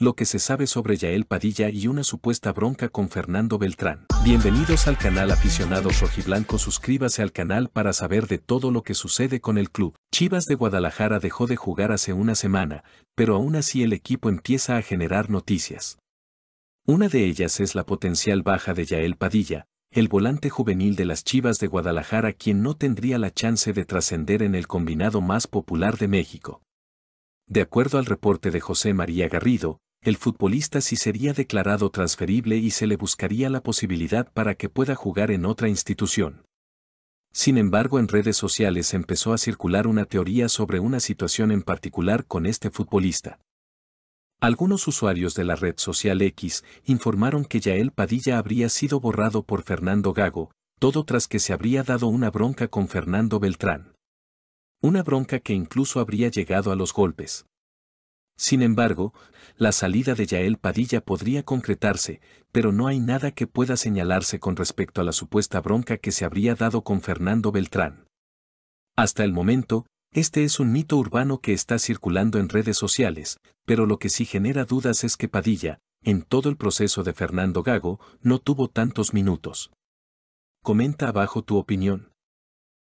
lo que se sabe sobre Yael Padilla y una supuesta bronca con Fernando Beltrán. Bienvenidos al canal Aficionados Rojiblanco, suscríbase al canal para saber de todo lo que sucede con el club. Chivas de Guadalajara dejó de jugar hace una semana, pero aún así el equipo empieza a generar noticias. Una de ellas es la potencial baja de Yael Padilla, el volante juvenil de las Chivas de Guadalajara quien no tendría la chance de trascender en el combinado más popular de México. De acuerdo al reporte de José María Garrido, el futbolista sí sería declarado transferible y se le buscaría la posibilidad para que pueda jugar en otra institución. Sin embargo, en redes sociales empezó a circular una teoría sobre una situación en particular con este futbolista. Algunos usuarios de la red social X informaron que Yael Padilla habría sido borrado por Fernando Gago, todo tras que se habría dado una bronca con Fernando Beltrán. Una bronca que incluso habría llegado a los golpes. Sin embargo, la salida de Yael Padilla podría concretarse, pero no hay nada que pueda señalarse con respecto a la supuesta bronca que se habría dado con Fernando Beltrán. Hasta el momento, este es un mito urbano que está circulando en redes sociales, pero lo que sí genera dudas es que Padilla, en todo el proceso de Fernando Gago, no tuvo tantos minutos. Comenta abajo tu opinión.